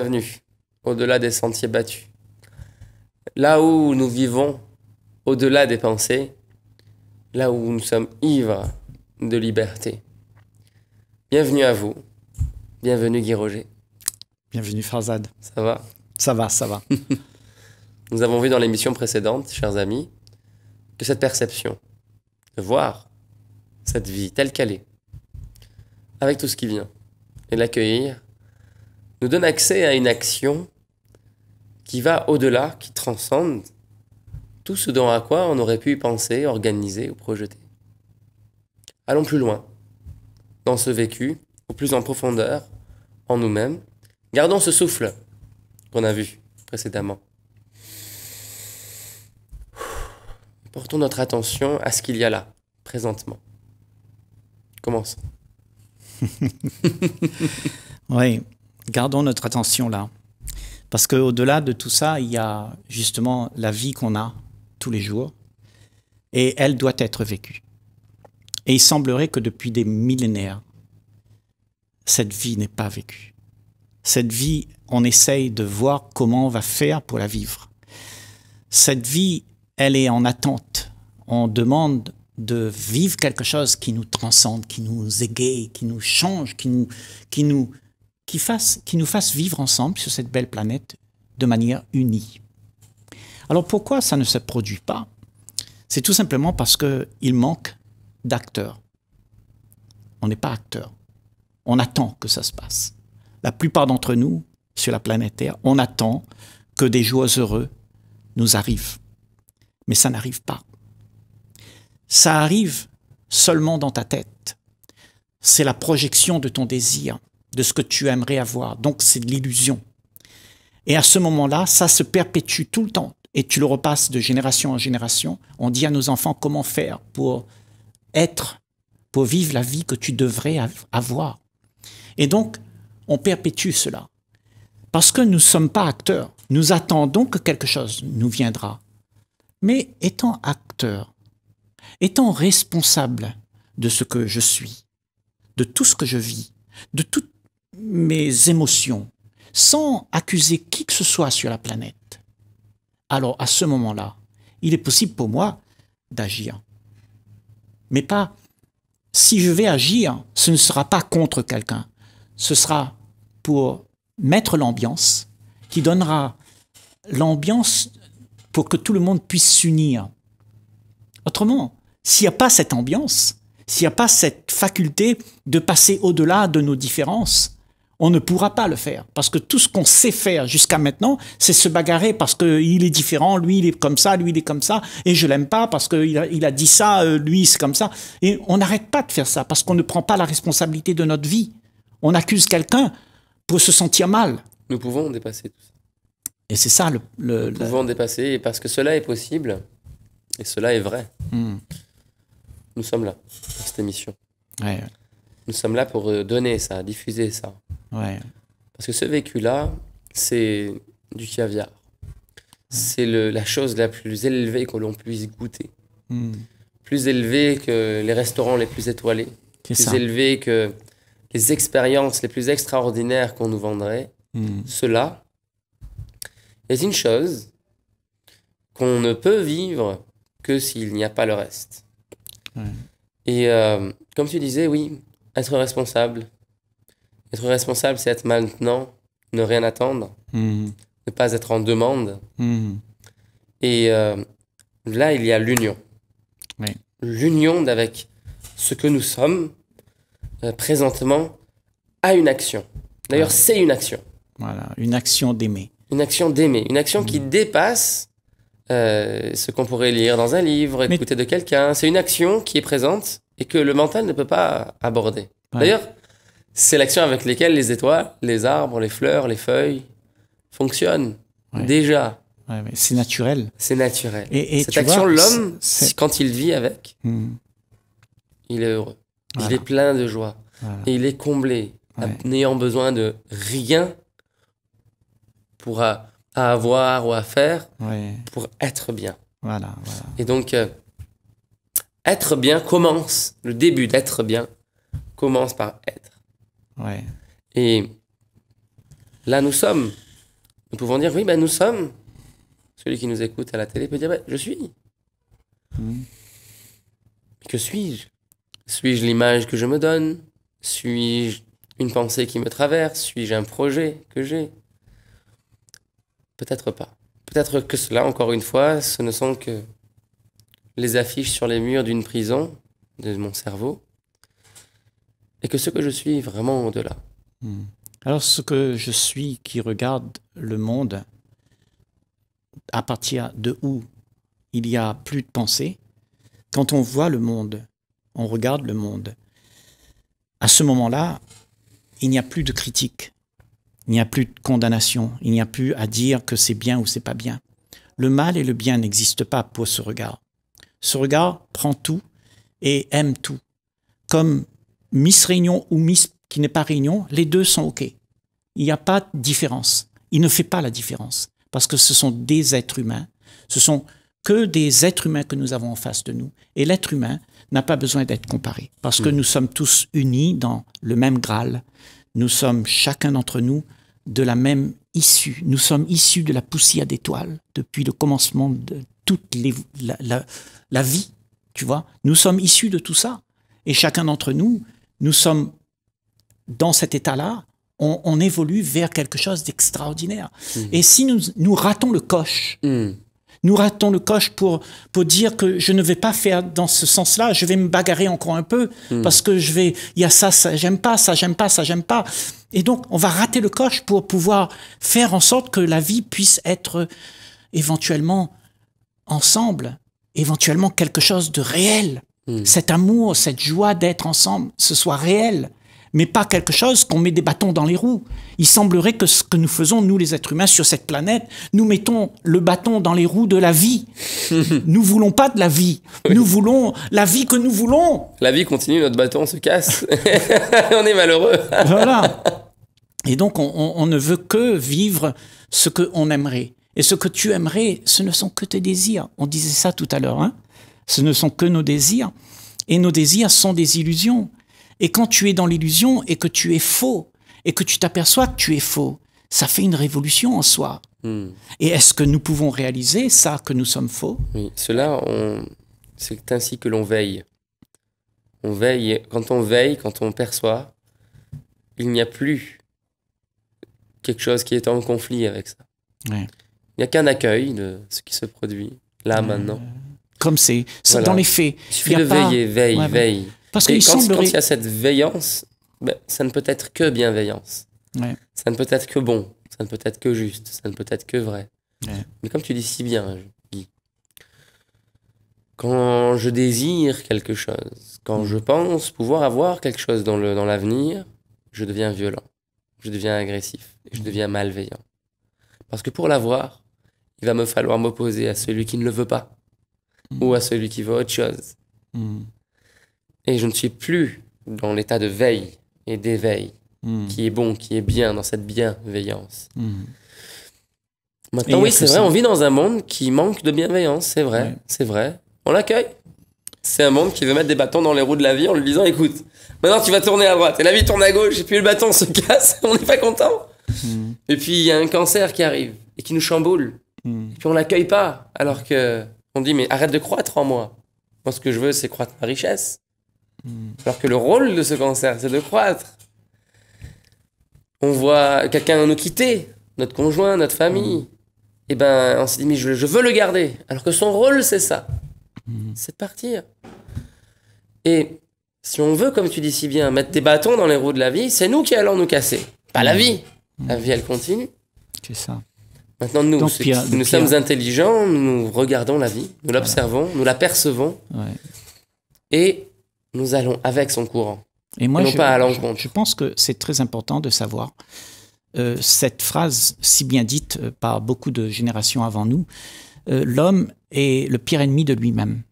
bienvenue au-delà des sentiers battus. Là où nous vivons au-delà des pensées, là où nous sommes ivres de liberté. Bienvenue à vous. Bienvenue Guy Roger. Bienvenue Farzad. Ça va Ça va, ça va. nous avons vu dans l'émission précédente, chers amis, que cette perception, de voir cette vie telle qu'elle est, avec tout ce qui vient, et l'accueillir, nous donne accès à une action qui va au-delà, qui transcende tout ce dont à quoi on aurait pu penser, organiser ou projeter. Allons plus loin, dans ce vécu, au plus en profondeur, en nous-mêmes. Gardons ce souffle qu'on a vu précédemment. Portons notre attention à ce qu'il y a là, présentement. Commence. oui, Gardons notre attention là. Parce qu'au-delà de tout ça, il y a justement la vie qu'on a tous les jours, et elle doit être vécue. Et il semblerait que depuis des millénaires, cette vie n'est pas vécue. Cette vie, on essaye de voir comment on va faire pour la vivre. Cette vie, elle est en attente. On demande de vivre quelque chose qui nous transcende, qui nous égaye, qui nous change, qui nous, qui nous, qui, qui nous fasse vivre ensemble sur cette belle planète de manière unie. Alors pourquoi ça ne se produit pas C'est tout simplement parce qu'il manque d'acteurs. On n'est pas acteurs. On attend que ça se passe. La plupart d'entre nous, sur la planète Terre, on attend que des joies heureux nous arrivent. Mais ça n'arrive pas. Ça arrive seulement dans ta tête. C'est la projection de ton désir de ce que tu aimerais avoir. Donc c'est de l'illusion. Et à ce moment-là, ça se perpétue tout le temps. Et tu le repasses de génération en génération. On dit à nos enfants comment faire pour être, pour vivre la vie que tu devrais avoir. Et donc, on perpétue cela. Parce que nous ne sommes pas acteurs. Nous attendons que quelque chose nous viendra. Mais étant acteur, étant responsable de ce que je suis, de tout ce que je vis, de toute mes émotions, sans accuser qui que ce soit sur la planète, alors à ce moment-là, il est possible pour moi d'agir. Mais pas, si je vais agir, ce ne sera pas contre quelqu'un, ce sera pour mettre l'ambiance qui donnera l'ambiance pour que tout le monde puisse s'unir. Autrement, s'il n'y a pas cette ambiance, s'il n'y a pas cette faculté de passer au-delà de nos différences, on ne pourra pas le faire. Parce que tout ce qu'on sait faire jusqu'à maintenant, c'est se bagarrer parce qu'il est différent, lui il est comme ça, lui il est comme ça, et je l'aime pas parce qu'il a, il a dit ça, euh, lui c'est comme ça. Et on n'arrête pas de faire ça parce qu'on ne prend pas la responsabilité de notre vie. On accuse quelqu'un pour se sentir mal. Nous pouvons dépasser tout ça. Et c'est ça le... Nous pouvons dépasser parce que cela est possible et cela est vrai. Hmm. Nous sommes là, pour cette émission. Ouais nous sommes là pour euh, donner ça, diffuser ça. Parce que ce vécu-là, c'est du caviar. C'est la chose la plus élevée que l'on puisse goûter. Hmm. Plus élevée que les restaurants les plus étoilés. Plus élevée que les expériences les plus extraordinaires qu'on nous vendrait. Hmm. Cela est une chose qu'on ne peut vivre que s'il n'y a pas le reste. Et euh, comme tu disais, oui, être responsable. Être responsable, c'est être maintenant, ne rien attendre, mhm. ne pas être en demande. Mhm. Et euh, là, il y a l'union. L'union avec ce que nous sommes euh, présentement à une action. D'ailleurs, c'est une action. Voilà, une action d'aimer. Une action d'aimer, une action qui mhm. dépasse euh, ce qu'on pourrait lire dans un livre, écouter de quelqu'un. C'est une action qui est présente et que le mental ne peut pas aborder. D'ailleurs, c'est l'action avec laquelle les étoiles, les arbres, les fleurs, les feuilles fonctionnent déjà. c'est naturel. C'est naturel. Et, Cette action, l'homme, quand il vit avec, hmm. il est heureux. Il est plein de joie. Et il est comblé, n'ayant besoin de rien pour à, avoir ou à faire pour être bien. Voilà, Et donc, euh, être bien commence, le début d'être bien commence par être. Et là, nous sommes. Nous pouvons dire, oui, ben nous sommes. Celui qui nous écoute à la télé peut dire, ben, je suis. Hmm. Que suis-je Suis-je l'image que je me donne Suis-je une pensée qui me traverse Suis-je un projet que j'ai Peut-être pas. Peut-être que cela, encore une fois, ce ne sont que les affiches sur les murs d'une prison de mon cerveau et que ce que je suis vraiment au-delà. Hmm. Alors ce que je suis qui regarde le monde à partir de où il n'y a plus de pensée, quand on voit le monde, on regarde le monde, à ce moment-là, il n'y a plus de critique, il n'y a plus de condamnation, il n'y a plus à dire que c'est bien ou c'est pas bien. Le mal et le bien n'existent pas pour ce regard. Ce regard prend tout et aime tout. Comme Miss Réunion ou Miss qui n'est pas Réunion, les deux sont OK. Il n'y a pas de différence. Il ne fait pas la différence parce que ce sont des êtres humains. Ce sont que des êtres humains que nous avons en face de nous. Et l'être humain n'a pas besoin d'être comparé parce que hmm. nous sommes tous unis dans le même Graal. Nous sommes chacun d'entre nous de la même issue. Nous sommes issus de la poussière d'étoiles depuis le commencement de toute la, vie, tu vois. Nous sommes issus de tout ça. Et chacun d'entre nous, nous sommes dans cet état-là, on, évolue vers quelque chose d'extraordinaire. Mhm. Et si nous, ratons le coche, hmm. nous ratons le coche pour, pour dire que je ne vais pas faire dans ce sens-là, je vais me bagarrer encore un peu, hmm. parce que je vais, il y a ça, ça j'aime pas, ça, j'aime pas, ça, j'aime pas. Et donc, on va rater le coche pour pouvoir faire en sorte que la vie puisse être euh, éventuellement ensemble éventuellement quelque chose de réel. Hmm. Cet amour, cette joie d'être ensemble, ce soit réel, mais pas quelque chose qu'on met des bâtons dans les roues. Il semblerait que ce que nous faisons, nous les êtres humains, sur cette planète, nous mettons le bâton dans les roues de la vie. nous voulons pas de la vie. Nous voulons la vie que nous voulons. La vie continue, notre bâton se casse. on est malheureux. voilà. Et donc, on, ne veut que vivre ce qu'on aimerait. Et ce que tu aimerais, ce ne sont que tes désirs. On disait ça tout à l'heure. Hein ce ne sont que nos désirs. Et nos désirs sont des illusions. Et quand tu es dans l'illusion et que tu es faux, et que tu t'aperçois que tu es faux, ça fait une révolution en soi. Hmm. Et est-ce que nous pouvons réaliser ça, que nous sommes faux Oui, cela, on... c'est ainsi que l'on veille. On veille, quand on veille, quand on perçoit, il n'y a plus quelque chose qui est en conflit avec ça. Ouais. Il n'y a qu'un accueil de ce qui se produit là, euh, maintenant. Comme c'est dans les faits. Il suffit de veiller, veille, veille. Parce que quand, il y a cette veillance, ben, ça ne peut être que bienveillance. Ça ne peut être que bon, ça ne peut être que juste, ça ne peut être que vrai. Mais comme tu dis si bien, Guy, quand je désire quelque chose, quand mm. je pense pouvoir avoir quelque chose dans l'avenir, dans je deviens violent, je deviens agressif, je mm. deviens malveillant. Parce que pour l'avoir, il va me falloir m'opposer à celui qui ne le veut pas hmm. ou à celui qui veut autre chose. Hmm. Et je ne suis plus dans l'état de veille et d'éveil hmm. qui est bon, qui est bien, dans cette bienveillance. Maintenant, oui, c'est vrai, on vit dans un monde qui manque de bienveillance, c'est vrai, c'est vrai. On l'accueille. C'est un monde qui veut mettre des bâtons dans les roues de la vie en lui disant écoute, maintenant tu vas tourner à droite. Et la vie tourne à gauche, et puis le bâton se casse, on n'est pas content. Et puis il y a un cancer qui arrive et qui nous chamboule et hmm. puis on l'accueille pas, alors que on dit mais arrête de croître en moi. Moi ce que je veux c'est croître ma richesse. Hmm. Alors que le rôle de ce cancer c'est de croître. On voit quelqu'un nous quitter, notre conjoint, notre famille. Hmm. Et eh ben on se dit mais je, je, veux le garder, alors que son rôle c'est ça, c'est de partir. Et si on veut, comme tu dis si bien, mettre des bâtons dans les roues de la vie, c'est nous qui allons nous casser, pas la vie. La vie elle continue. C'est ça. Maintenant, nous, nous sommes intelligents, nous regardons la vie, nous l'observons, nous la percevons, et nous allons avec son courant. Et moi, je, pas Je, pense que c'est très important de savoir euh, cette phrase si bien dite euh, par beaucoup de générations avant nous euh, l'homme est le pire ennemi de lui-même.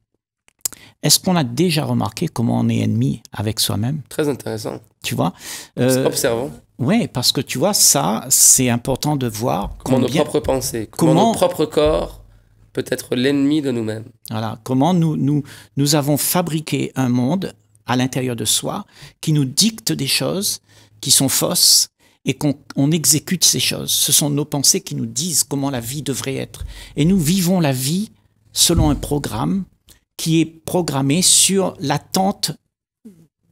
Est-ce qu'on a déjà remarqué comment on est ennemi avec soi-même Très intéressant. Tu vois Observons. Oui, parce que tu vois, ça, c'est important de voir comment nos propres pensées, comment, notre propre corps peut être l'ennemi de nous-mêmes. Voilà, comment nous, nous, avons fabriqué un monde à l'intérieur de soi qui nous dicte des choses qui sont fausses et qu'on exécute ces choses. Ce sont nos pensées qui nous disent comment la vie devrait être. Et nous vivons la vie selon un programme qui est programmé sur l'attente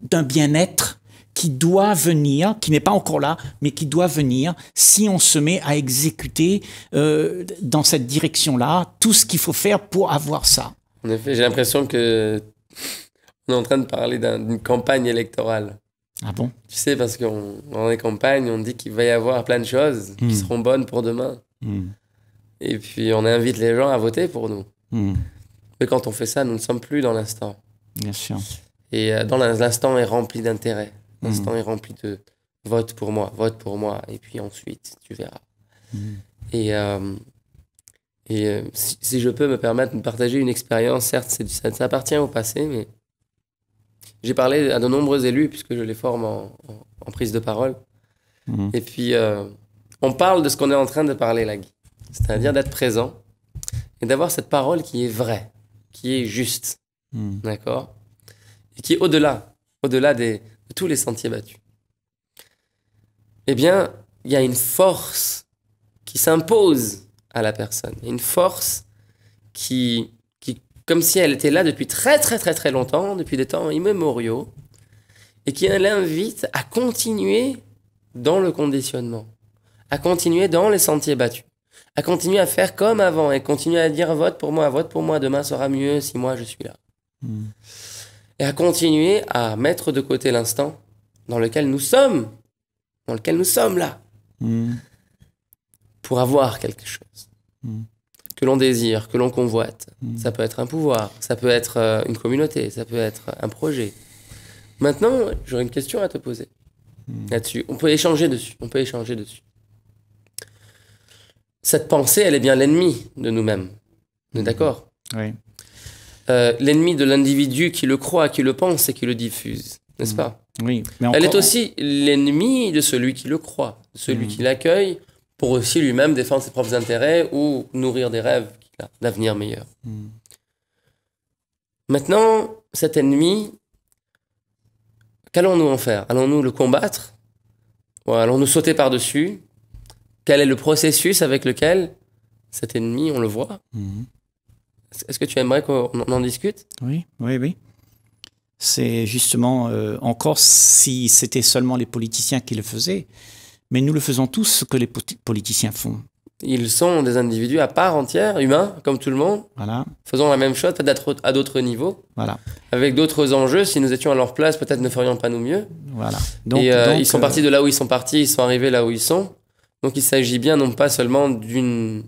d'un bien-être qui doit venir, qui n'est pas encore là, mais qui doit venir si on se met à exécuter euh, dans cette direction-là tout ce qu'il faut faire pour avoir ça. En effet, j'ai l'impression que on est en train de parler d'une campagne électorale. Ah bon Tu sais, parce qu'on on est campagne, on dit qu'il va y avoir plein de choses qui hmm. seront bonnes pour demain. Hmm. Et puis on invite les gens à voter pour nous. Hmm. Mais quand on fait ça, nous ne sommes plus dans l'instant. Bien sûr. Et euh, dans l'instant est rempli d'intérêt. L'instant mm. est rempli de vote pour moi, vote pour moi, et puis ensuite, tu verras. Mm. Et, euh, et euh, si, je peux me permettre de partager une expérience, certes, ça, ça, appartient au passé, mais j'ai parlé à de nombreux élus, puisque je les forme en, en, prise de parole. Mm. Et puis, euh, on parle de ce qu'on est en train de parler, là, C'est-à-dire d'être présent et d'avoir cette parole qui est vraie, qui est juste, d'accord Et qui est au-delà, au-delà des, tous les sentiers battus, eh bien, il y a une force qui s'impose à la personne, une force qui, qui, comme si elle était là depuis très très très très longtemps, depuis des temps immémoriaux, et qui l'invite à continuer dans le conditionnement, à continuer dans les sentiers battus, à continuer à faire comme avant et continuer à dire vote pour moi, vote pour moi, demain sera mieux si moi je suis là. Hmm à continuer à mettre de côté l'instant dans lequel nous sommes, dans lequel nous sommes là, hmm. pour avoir quelque chose hmm. que l'on désire, que l'on convoite. Hmm. Ça peut être un pouvoir, ça peut être euh, une communauté, ça peut être un projet. Maintenant, j'aurais une question à te poser là-dessus. On peut échanger dessus. On peut échanger dessus. Cette pensée, elle est bien l'ennemi de nous-mêmes. On d'accord Oui. Euh, l'ennemi de l'individu qui le croit, qui le pense et qui le diffuse, n'est-ce mm. pas Oui. Elle est aussi l'ennemi de celui qui le croit, celui mm. qui l'accueille, pour aussi lui-même défendre ses propres intérêts ou nourrir des rêves d'avenir meilleur. Mm. Maintenant, cet ennemi, qu'allons-nous en faire Allons-nous le combattre Ou allons-nous sauter par-dessus Quel est le processus avec lequel cet ennemi, on le voit, est-ce que tu aimerais qu'on en discute Oui, oui, oui. C'est justement, euh, encore si c'était seulement les politiciens qui le faisaient, mais nous le faisons tous ce que les politiciens font. Ils sont des individus à part entière, humains, comme tout le monde. Voilà. Faisons la même chose, peut-être à d'autres niveaux. Voilà. Avec d'autres enjeux. Si nous étions à leur place, peut-être ne ferions pas nous mieux. Voilà. donc euh, ils sont euh, partis de là où ils sont partis, ils sont arrivés là où ils sont. Donc il s'agit bien non pas seulement d'une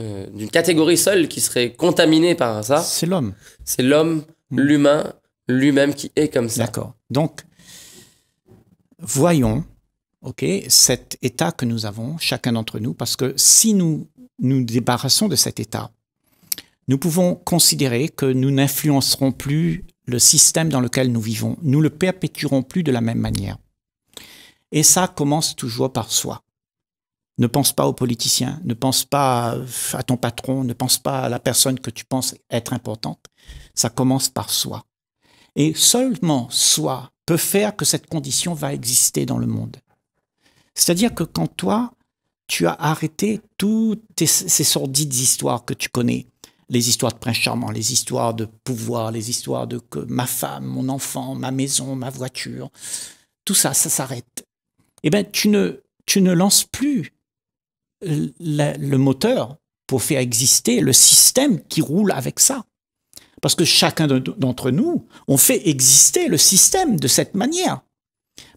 euh, d'une catégorie seule qui serait contaminée par ça. C'est l'homme. C'est l'homme, hmm. l'humain, lui-même qui est comme ça. D'accord. Donc, voyons, ok, cet état que nous avons, chacun d'entre nous, parce que si nous nous débarrassons de cet état, nous pouvons considérer que nous n'influencerons plus le système dans lequel nous vivons. Nous le perpétuerons plus de la même manière. Et ça commence toujours par soi. Ne pense pas aux politiciens, ne pense pas à ton patron, ne pense pas à la personne que tu penses être importante. Ça commence par soi. Et seulement soi peut faire que cette condition va exister dans le monde. C'est-à-dire que quand toi, tu as arrêté toutes ces sordides histoires que tu connais, les histoires de prince charmant, les histoires de pouvoir, les histoires de ma femme, mon enfant, ma maison, ma voiture, tout ça, ça s'arrête. Eh bien, tu ne, tu ne lances plus le moteur pour faire exister le système qui roule avec ça. Parce que chacun d'entre nous, on fait exister le système de cette manière,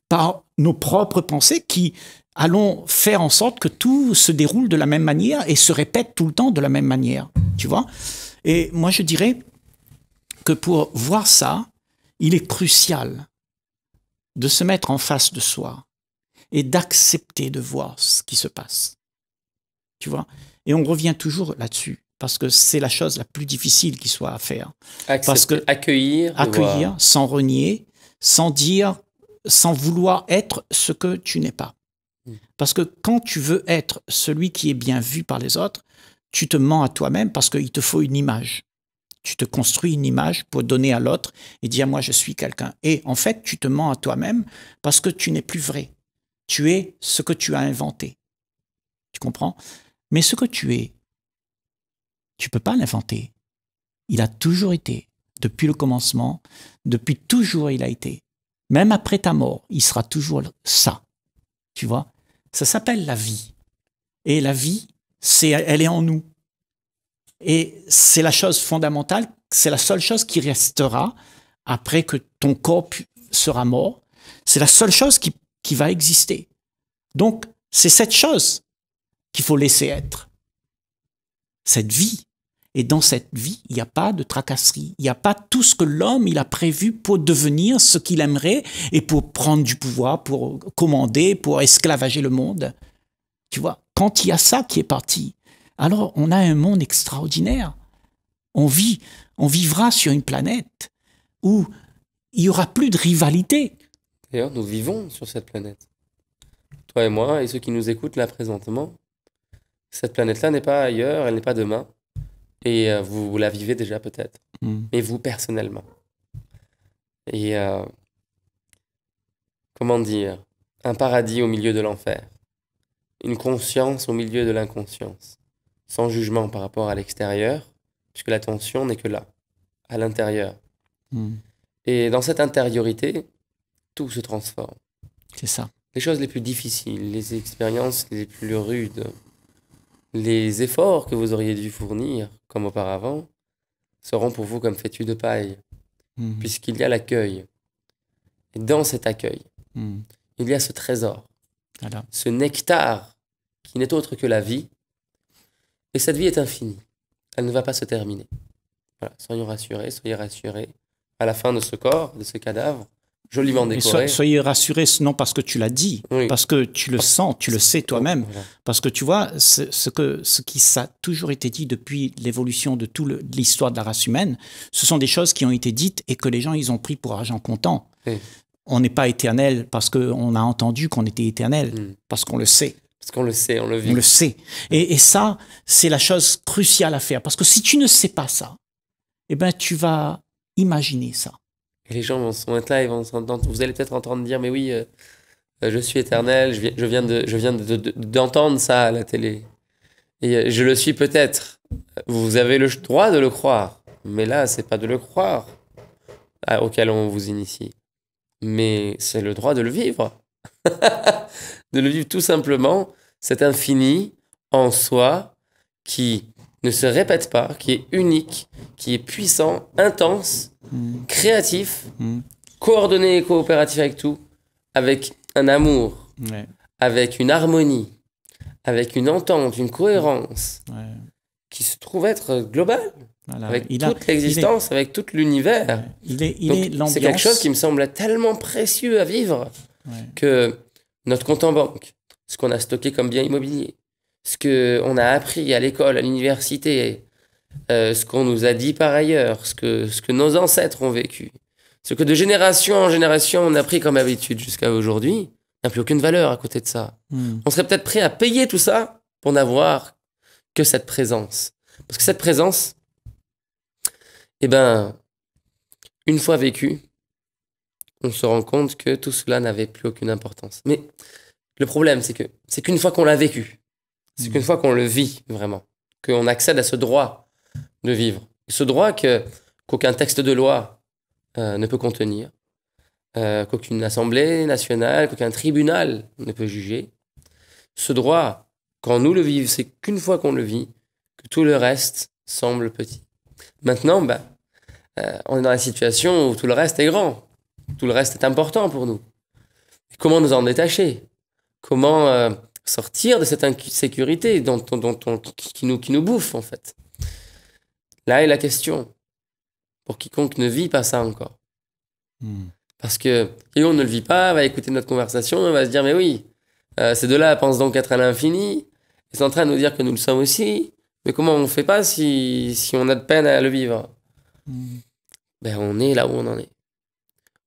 par nos propres pensées qui allons faire en sorte que tout se déroule de la même manière et se répète tout le temps de la même manière. Tu vois Et moi, je dirais que pour voir ça, il est crucial de se mettre en face de soi et d'accepter de voir ce qui se passe tu vois. Et on revient toujours là-dessus parce que c'est la chose la plus difficile qui soit à faire. parce que accueillir, accueillir sans renier, sans dire, sans vouloir être ce que tu n'es pas. Hmm. Parce que quand tu veux être celui qui est bien vu par les autres, tu te mens à toi-même parce qu'il te faut une image. Tu te construis une image pour donner à l'autre et dire moi je suis quelqu'un. Et en fait, tu te mens à toi-même parce que tu n'es plus vrai. Tu es ce que tu as inventé. Tu comprends mais ce que tu es, tu ne peux pas l'inventer. Il a toujours été, depuis le commencement, depuis toujours il a été. Même après ta mort, il sera toujours ça. Tu vois Ça s'appelle la vie. Et la vie, c'est, elle est en nous. Et c'est la chose fondamentale, c'est la seule chose qui restera après que ton corps sera mort. C'est la seule chose qui va exister. Donc, c'est cette chose qu'il faut laisser être. Cette vie. Et dans cette vie, il n'y a pas de tracasserie, il n'y a pas tout ce que l'homme il a prévu pour devenir ce qu'il aimerait et pour prendre du pouvoir, pour commander, pour esclavager le monde. Tu vois, quand il y a ça qui est parti, alors on a un monde extraordinaire. On vit, on vivra sur une planète où il n'y aura plus de rivalité. D'ailleurs, nous vivons sur cette planète. Toi et moi, et ceux qui nous écoutent là présentement, cette planète-là n'est pas ailleurs, elle n'est pas demain. Et euh, vous, la vivez déjà peut-être. Mm. Mais vous, personnellement. Et euh, comment dire Un paradis au milieu de l'enfer. Une conscience au milieu de l'inconscience. Sans jugement par rapport à l'extérieur, puisque l'attention n'est que là, à l'intérieur. Mm. Et dans cette intériorité, tout se transforme. C'est ça. Les choses les plus difficiles, les expériences les plus rudes, les efforts que vous auriez dû fournir, comme auparavant, seront pour vous comme fêtus de paille, mhm. puisqu'il y a l'accueil. Et dans cet accueil, mhm. il y a ce trésor, ce nectar qui n'est autre que la vie. Et cette vie est infinie. Elle ne va pas se terminer. Voilà. Soyons rassurés, soyez rassurés. À la fin de ce corps, de ce cadavre, joliment soyez rassurés, non parce que tu l'as dit, parce que tu le sens, tu le sais toi-même. Parce que tu vois, ce, que, ce qui ça a toujours été dit depuis l'évolution de toute l'histoire de la race humaine, ce sont des choses qui ont été dites et que les gens, ils ont pris pour argent comptant. On n'est pas éternel parce qu'on a entendu qu'on était éternel, hmm. parce qu'on le sait. Parce qu'on le sait, on le vit. On le sait. Et, ça, c'est la chose cruciale à faire. Parce que si tu ne sais pas ça, eh bien tu vas imaginer ça. Et les gens vont, être là et vont Vous allez peut-être entendre dire, mais oui, euh, euh, je suis éternel, je, viens de, je viens d'entendre ça à la télé. Et euh, je le suis peut-être. Vous avez le droit de le croire. Mais là, c'est pas de le croire auquel on vous initie. Mais c'est le droit de le vivre. de le vivre tout simplement, cet infini en soi qui ne se répète pas, qui est unique, qui est puissant, intense, créatif, mm. Mm. coordonné et coopératif avec tout, avec un amour, avec une harmonie, avec une entente, une cohérence, qui se trouve être globale. Avec, toute l'existence, avec tout l'univers. Il est, il C'est quelque chose qui me semble tellement précieux à vivre que notre compte en banque, ce qu'on a stocké comme bien immobilier, ce qu'on a appris à l'école, à l'université, euh, ce qu'on nous a dit par ailleurs, ce que, ce que nos ancêtres ont vécu. Ce que de génération en génération, on a pris comme habitude jusqu'à aujourd'hui, n'a plus aucune valeur à côté de ça. Hmm. On serait peut-être prêt à payer tout ça pour n'avoir que cette présence. Parce que cette présence, eh ben, une fois vécue, on se rend compte que tout cela n'avait plus aucune importance. Mais le problème, c'est que c'est qu'une fois qu'on l'a vécu, c'est hmm. qu'une fois qu'on le vit vraiment, qu'on accède à ce droit de vivre. Ce droit que, qu'aucun texte de loi euh, ne peut contenir, euh, qu'aucune assemblée nationale, qu'aucun tribunal ne peut juger. Ce droit, quand nous le vivons, c'est qu'une fois qu'on le vit, que tout le reste semble petit. Maintenant, ben euh, on est dans la situation où tout le reste est grand, tout le reste est important pour nous. comment nous en détacher Comment sortir de cette insécurité dont, dont, qui, nous, qui nous bouffe en fait Là est la question. Pour quiconque ne vit pas ça encore. Hmm. Parce que, et on ne le vit pas, va écouter notre conversation, on va se dire, mais oui, euh, ces deux-là pensent donc être à l'infini, ils sont en train de nous dire que nous le sommes aussi, mais comment on ne fait pas si, si, on a de peine à le vivre hmm. Ben, on est là où on en est.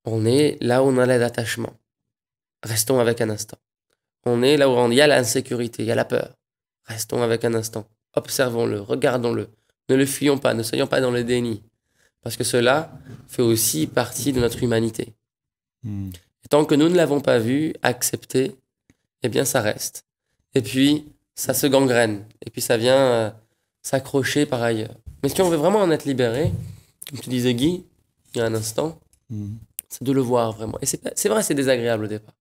On est là où on a d'attachement. Restons avec un instant. On est là où il y a l'insécurité, il y a la peur. Restons avec un instant. Observons-le, regardons-le. Ne le fuyons pas, ne soyons pas dans le déni, parce que cela fait aussi partie de notre humanité. Hmm. Et tant que nous ne l'avons pas vu, accepté, eh bien ça reste. Et puis ça se gangrène, et puis ça vient euh, s'accrocher par ailleurs. Mais si on veut vraiment en être libéré, comme tu disais Guy, il y a un instant, hmm. c'est de le voir vraiment. Et c'est vrai, c'est désagréable au départ.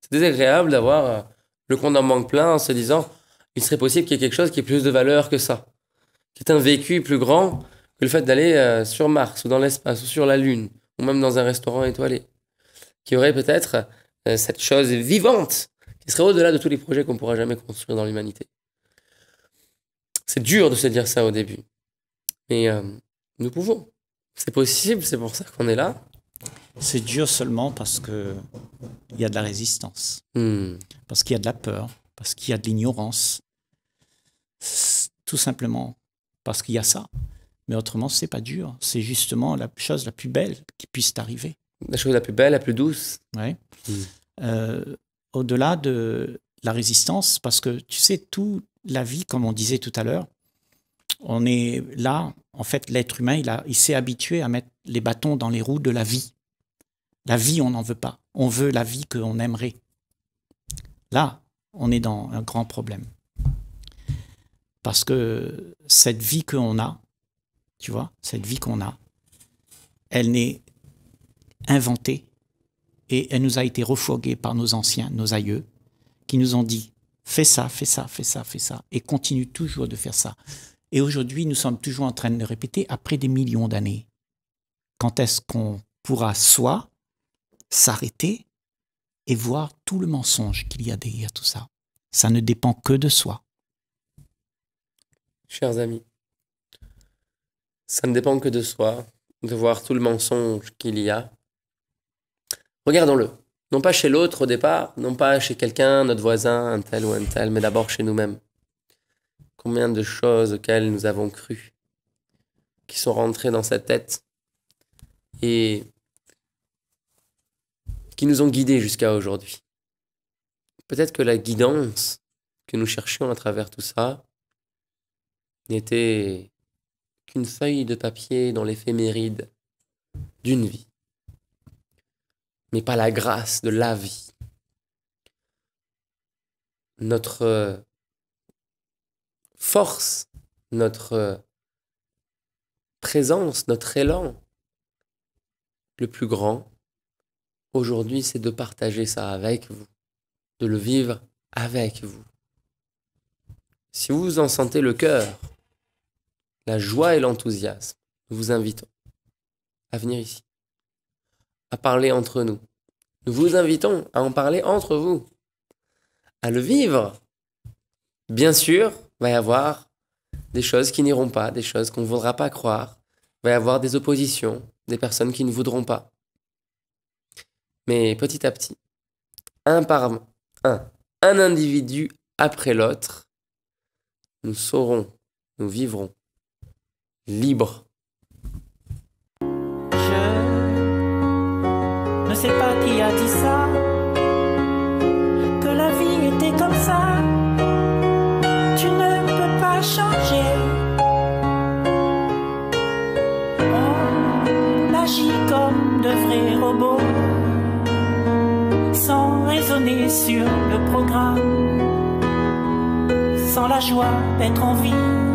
C'est désagréable d'avoir euh, le compte en manque plein en se disant, il serait possible qu'il y ait quelque chose qui ait plus de valeur que ça. C'est un vécu plus grand que le fait d'aller euh, sur Mars ou dans l'espace ou sur la Lune ou même dans un restaurant étoilé, qui aurait peut-être euh, cette chose vivante qui serait au-delà de tous les projets qu'on pourra jamais construire dans l'humanité. C'est dur de se dire ça au début, mais euh, nous pouvons. C'est possible, c'est pour ça qu'on est là. C'est dur seulement parce qu'il y a de la résistance, hmm. parce qu'il y a de la peur, parce qu'il y a de l'ignorance. Tout simplement, parce qu'il y a ça. Mais autrement, c'est pas dur. C'est justement la chose la plus belle qui puisse t'arriver. La chose la plus belle, la plus douce. Ouais. Hmm. Euh, au-delà de la résistance, parce que tu sais, toute la vie, comme on disait tout à l'heure, on est là. En fait, l'être humain, il, a, il s'est habitué à mettre les bâtons dans les roues de la vie. La vie, on n'en veut pas. On veut la vie qu'on aimerait. Là, on est dans un grand problème. Parce que cette vie qu'on a, tu vois, cette vie qu'on a, elle n'est inventée et elle nous a été refoguée par nos anciens, nos aïeux, qui nous ont dit fais ça, fais ça, fais ça, fais ça, et continue toujours de faire ça. Et aujourd'hui, nous sommes toujours en train de le répéter après des millions d'années. Quand est-ce qu'on pourra soi s'arrêter et voir tout le mensonge qu'il y a derrière tout ça Ça ne dépend que de soi chers amis. Ça ne dépend que de soi, de voir tout le mensonge qu'il y a. Regardons-le, non pas chez l'autre au départ, non pas chez quelqu'un, notre voisin, un tel ou un tel, mais d'abord chez nous-mêmes. Combien de choses auxquelles nous avons cru, qui sont rentrées dans sa tête et qui nous ont guidés jusqu'à aujourd'hui. Peut-être que la guidance que nous cherchions à travers tout ça, n'était qu'une feuille de papier dans l'éphéméride d'une vie, mais pas la grâce de la vie. Notre euh, force, notre euh, présence, notre élan, le plus grand, aujourd'hui, c'est de partager ça avec vous, de le vivre avec vous. Si vous en sentez le cœur, la joie et l'enthousiasme, nous vous invitons à venir ici, à parler entre nous. Nous vous invitons à en parler entre vous, à le vivre. Bien sûr, il va y avoir des choses qui n'iront pas, des choses qu'on ne voudra pas croire, il va y avoir des oppositions, des personnes qui ne voudront pas. Mais petit à petit, un par un, un individu après l'autre, nous saurons, nous vivrons libre. Je ne sais pas qui a dit ça, que la vie était comme ça. Tu ne peux pas changer. On agit comme de vrais robots, sans raisonner sur le programme, sans la joie d'être en vie.